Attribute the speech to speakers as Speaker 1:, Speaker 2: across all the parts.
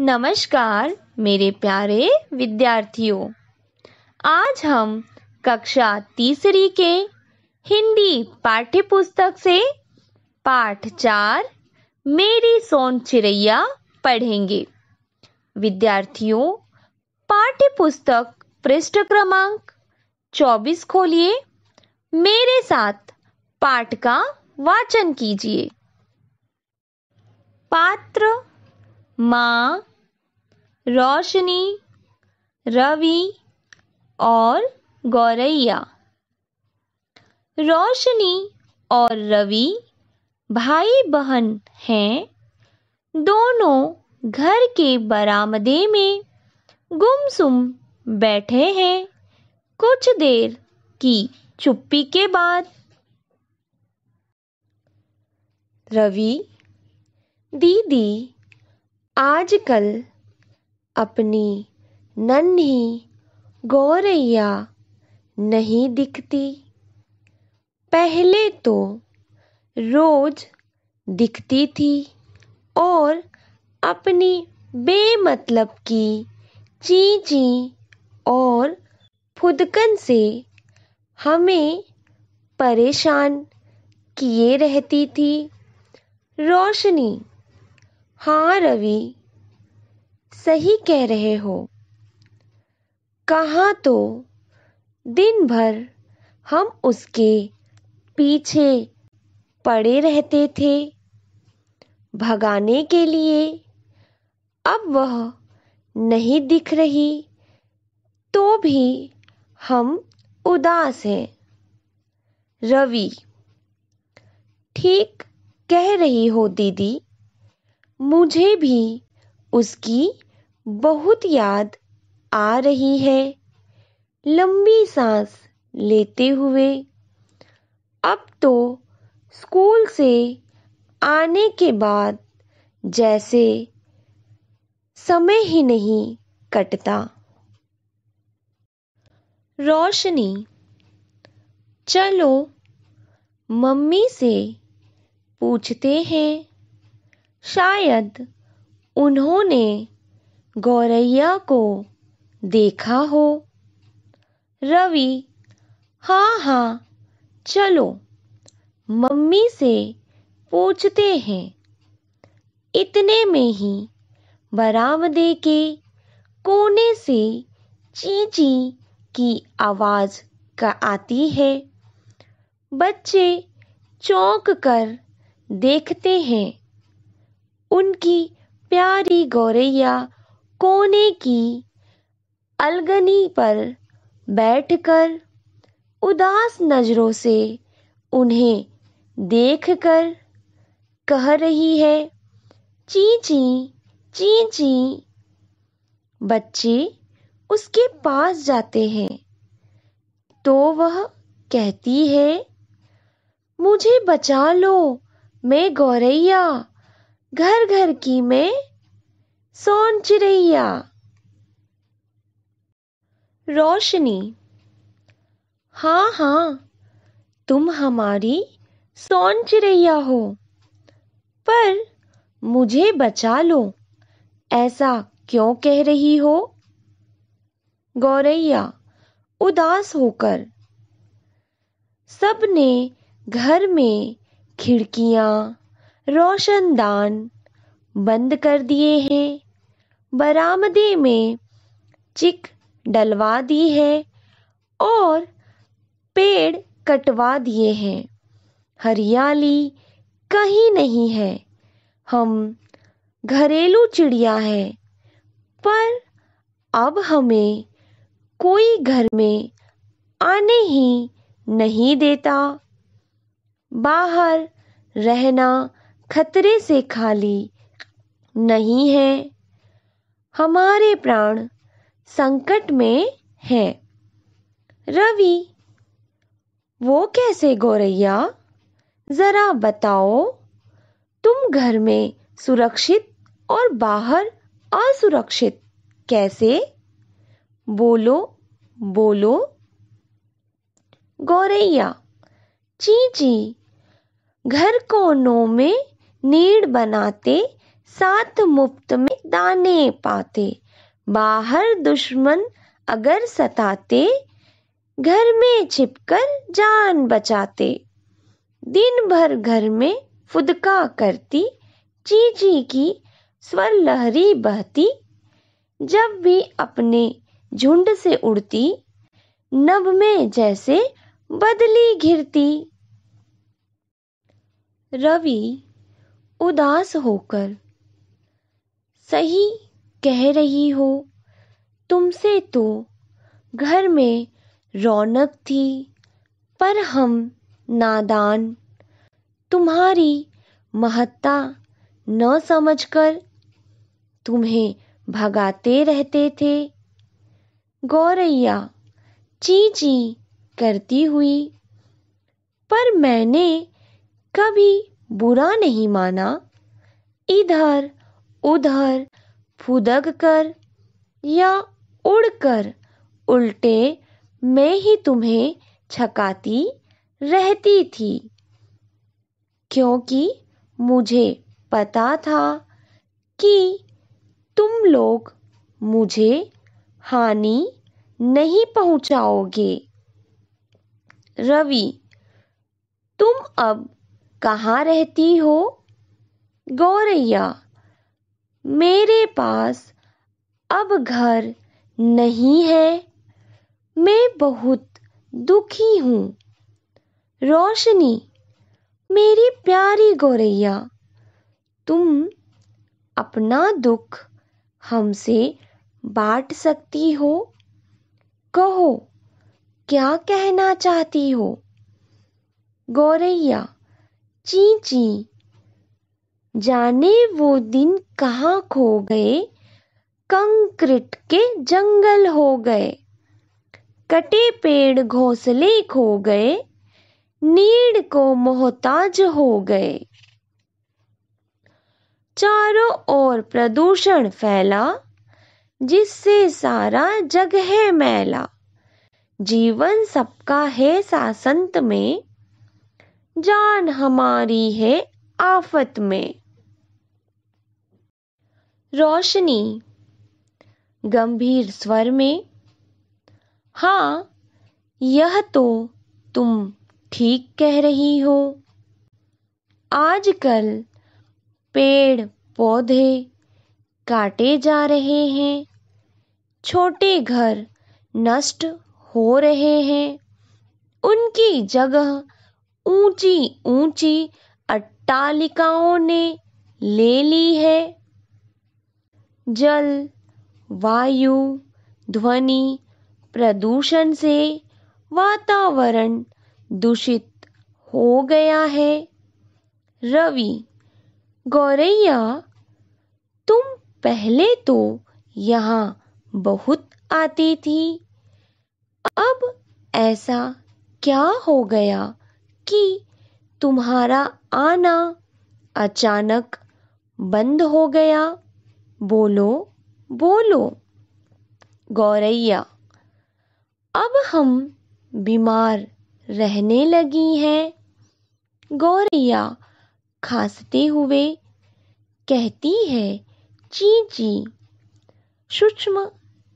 Speaker 1: नमस्कार मेरे प्यारे विद्यार्थियों आज हम कक्षा तीसरी के हिंदी पाठ्य पुस्तक से पाठ चार मेरी सोन चिड़ैया पढ़ेंगे विद्यार्थियों पाठ्य पुस्तक पृष्ठ क्रमांक चौबीस खोलिए मेरे साथ पाठ का वाचन कीजिए पात्र माँ रोशनी रवि और गौरैया रोशनी और रवि भाई बहन हैं दोनों घर के बरामदे में गुमसुम बैठे हैं कुछ देर की चुप्पी के बाद रवि दीदी आजकल अपनी नन्ही गौरैया नहीं दिखती पहले तो रोज दिखती थी और अपनी बेमतलब की ची ची और फुदकन से हमें परेशान किए रहती थी रोशनी हाँ रवि सही कह रहे हो कहाँ तो दिन भर हम उसके पीछे पड़े रहते थे भगाने के लिए अब वह नहीं दिख रही तो भी हम उदास हैं रवि ठीक कह रही हो दीदी मुझे भी उसकी बहुत याद आ रही है लंबी सांस लेते हुए अब तो स्कूल से आने के बाद जैसे समय ही नहीं कटता रोशनी चलो मम्मी से पूछते हैं शायद उन्होंने गौरैया को देखा हो रवि हाँ हाँ चलो मम्मी से पूछते हैं इतने में ही बरामदे के कोने से चींची की आवाज़ का आती है बच्चे चौंक कर देखते हैं उनकी प्यारी गौरैया कोने की अलगनी पर बैठकर उदास नज़रों से उन्हें देखकर कह रही है ची ची ची ची बच्चे उसके पास जाते हैं तो वह कहती है मुझे बचा लो मैं गौरैया घर घर की में सोन चिड़ैया रोशनी हाँ हाँ तुम हमारी सोन चिड़ैया हो पर मुझे बचा लो ऐसा क्यों कह रही हो गौरैया उदास होकर सबने घर में खिड़कियाँ रोशनदान बंद कर दिए हैं बरामदे में चिक डलवा दी है और पेड़ कटवा दिए हैं हरियाली कहीं नहीं है हम घरेलू चिड़िया है पर अब हमें कोई घर में आने ही नहीं देता बाहर रहना खतरे से खाली नहीं है हमारे प्राण संकट में है रवि वो कैसे गौरैया जरा बताओ तुम घर में सुरक्षित और बाहर असुरक्षित कैसे बोलो बोलो गौरैया ची ची घर कोनों में नीड बनाते साथ मुफ्त में दाने पाते बाहर दुश्मन अगर सताते घर में छिपकर जान बचाते दिन भर घर में फुदका करती चीची की स्वर लहरी बहती जब भी अपने झुंड से उड़ती नभ में जैसे बदली घिरती रवि उदास होकर सही कह रही हो तुमसे तो घर में रौनक थी पर हम नादान तुम्हारी महत्ता न समझकर तुम्हें भगाते रहते थे गौरैया ची ची करती हुई पर मैंने कभी बुरा नहीं माना इधर उधर फुदक कर या उड़कर उल्टे मैं ही तुम्हें छकाती रहती थी क्योंकि मुझे पता था कि तुम लोग मुझे हानि नहीं पहुंचाओगे रवि तुम अब कहाँ रहती हो गौरैया मेरे पास अब घर नहीं है मैं बहुत दुखी हूँ रोशनी मेरी प्यारी गौरैया तुम अपना दुख हमसे बांट सकती हो कहो क्या कहना चाहती हो गौरैया ची ची जाने वो दिन कहाँ खो गए कंक्रीट के जंगल हो गए कटे पेड़ घोंसले खो गए नीड को मोहताज हो गए चारों ओर प्रदूषण फैला जिससे सारा जग है मैला जीवन सबका है सासंत में जान हमारी है आफत में रोशनी गंभीर स्वर में हाँ यह तो तुम ठीक कह रही हो आजकल पेड़ पौधे काटे जा रहे हैं छोटे घर नष्ट हो रहे हैं उनकी जगह ऊंची ऊंची अट्टालिकाओं ने ले ली है जल वायु ध्वनि प्रदूषण से वातावरण दूषित हो गया है रवि गौरैया तुम पहले तो यहाँ बहुत आती थी अब ऐसा क्या हो गया कि तुम्हारा आना अचानक बंद हो गया बोलो बोलो गौरैया अब हम बीमार रहने लगी हैं गौरैया खांसते हुए कहती है ची ची सूक्ष्म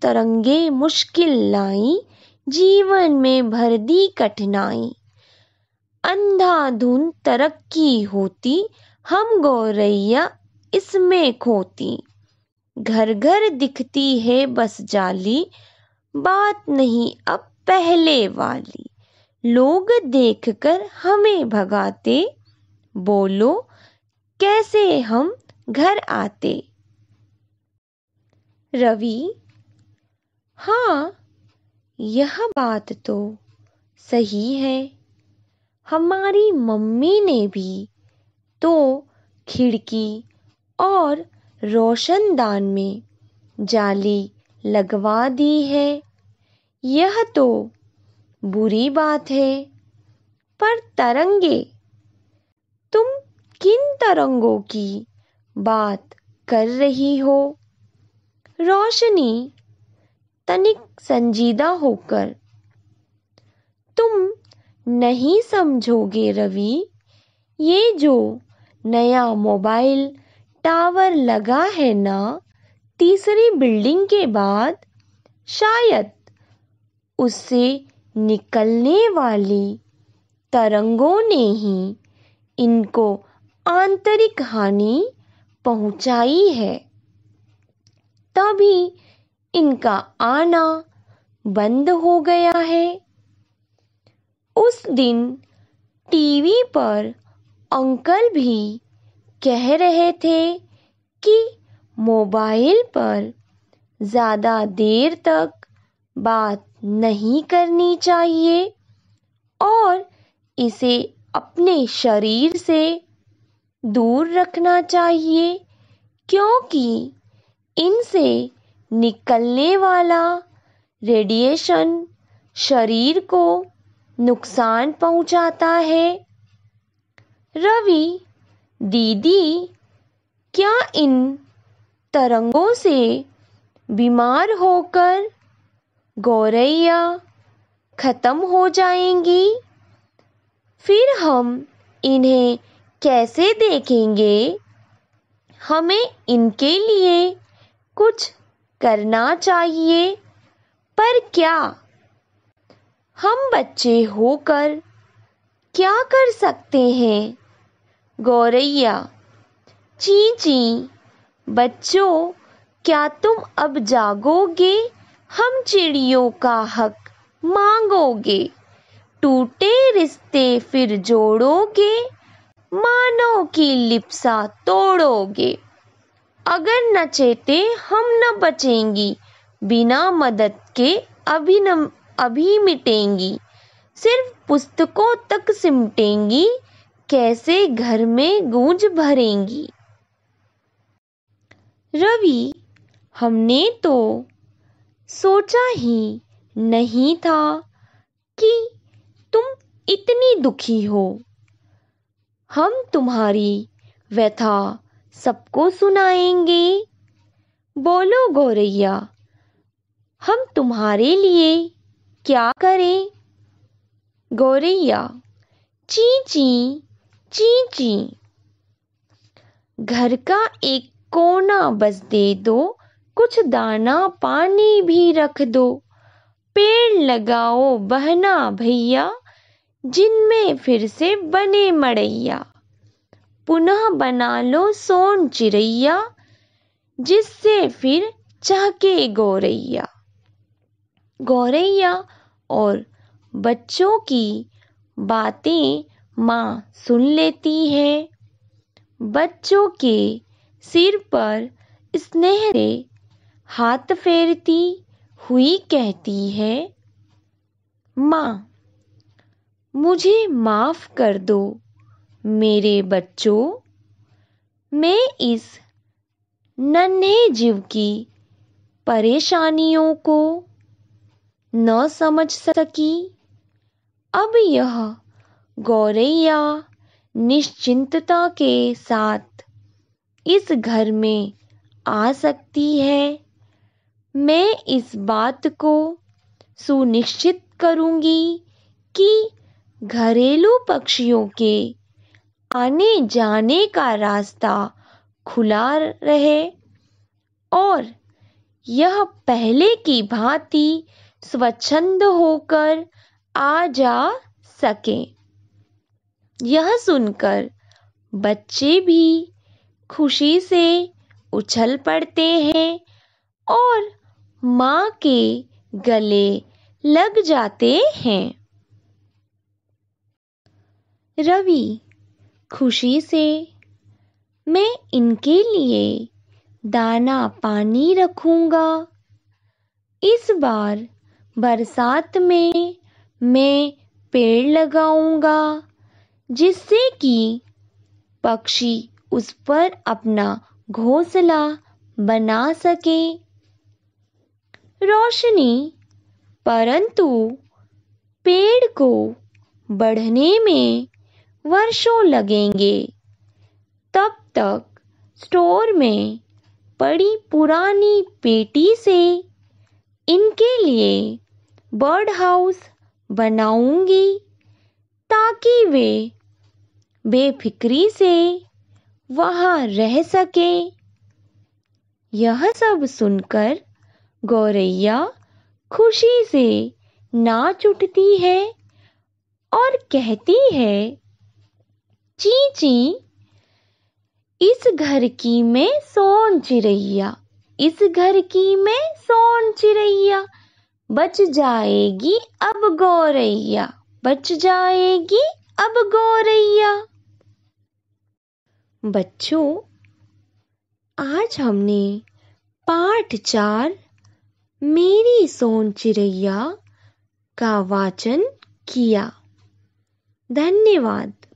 Speaker 1: तरंगे मुश्किल लाई जीवन में भर दी कठिनाई अंधाधुन तरक्की होती हम गौरैया इसमें खोती घर घर दिखती है बस जाली बात नहीं अब पहले वाली लोग देखकर हमें भगाते बोलो कैसे हम घर आते रवि हाँ यह बात तो सही है हमारी मम्मी ने भी तो खिड़की और रोशनदान में जाली लगवा दी है यह तो बुरी बात है पर तरंगे तुम किन तरंगों की बात कर रही हो रोशनी तनिक संजीदा होकर तुम नहीं समझोगे रवि ये जो नया मोबाइल टावर लगा है ना तीसरी बिल्डिंग के बाद शायद उससे निकलने वाली तरंगों ने ही इनको आंतरिक हानि पहुंचाई है तभी इनका आना बंद हो गया है उस दिन टी_वी पर अंकल भी कह रहे थे कि मोबाइल पर ज़्यादा देर तक बात नहीं करनी चाहिए और इसे अपने शरीर से दूर रखना चाहिए क्योंकि इनसे निकलने वाला रेडिएशन शरीर को नुकसान पहुंचाता है रवि दीदी क्या इन तरंगों से बीमार होकर गौरैया खत्म हो जाएंगी फिर हम इन्हें कैसे देखेंगे हमें इनके लिए कुछ करना चाहिए पर क्या हम बच्चे होकर क्या कर सकते हैं गौरैया ची ची बच्चों क्या तुम अब जागोगे हम चिड़ियों का हक मांगोगे टूटे रिश्ते फिर जोड़ोगे मानो की लिप्सा तोड़ोगे अगर नचेते हम न बचेंगी बिना मदद के अभिनम अभी मिटेंगी सिर्फ पुस्तकों तक सिमटेंगी कैसे घर में गूंज भरेंगी रवि हमने तो सोचा ही नहीं था कि तुम इतनी दुखी हो हम तुम्हारी व्यथा सबको सुनाएंगे बोलो गौरैया हम तुम्हारे लिए क्या करें गौरैया ची ची ची ची घर का एक कोना बस दे दो कुछ दाना पानी भी रख दो पेड़ लगाओ बहना भैया जिनमें फिर से बने मड़ैया पुनः बना लो सोन चिड़ैया जिससे फिर चहके गौरैया गौरैया और बच्चों की बातें माँ सुन लेती है बच्चों के सिर पर स्नेह से हाथ फेरती हुई कहती है माँ मुझे माफ़ कर दो मेरे बच्चों मैं इस नन्हे जीव की परेशानियों को न समझ सकी अब यह गौरैया निश्चिंतता के साथ इस घर में आ सकती है मैं इस बात को सुनिश्चित करूंगी कि घरेलू पक्षियों के आने जाने का रास्ता खुला रहे और यह पहले की भांति स्वच्छंद होकर आ जा सके यह सुनकर बच्चे भी खुशी से उछल पड़ते हैं और माँ के गले लग जाते हैं रवि खुशी से मैं इनके लिए दाना पानी रखूंगा इस बार बरसात में मैं पेड़ लगाऊंगा जिससे कि पक्षी उस पर अपना घोंसला बना सके रोशनी परंतु पेड़ को बढ़ने में वर्षों लगेंगे तब तक स्टोर में पड़ी पुरानी पेटी से इनके लिए बर्ड हाउस बनाऊंगी ताकि वे बेफिक्री से वहां रह सके यह सब सुनकर गौरैया खुशी से नाच उठती है और कहती है ची ची इस घर की मैं सोन चिड़ैया इस घर की मैं सोन चिड़ैया बच जाएगी अब गौरैया बच जाएगी अब गौरैया बच्चों आज हमने पाठ चार मेरी सोन चिड़ैया का वाचन किया धन्यवाद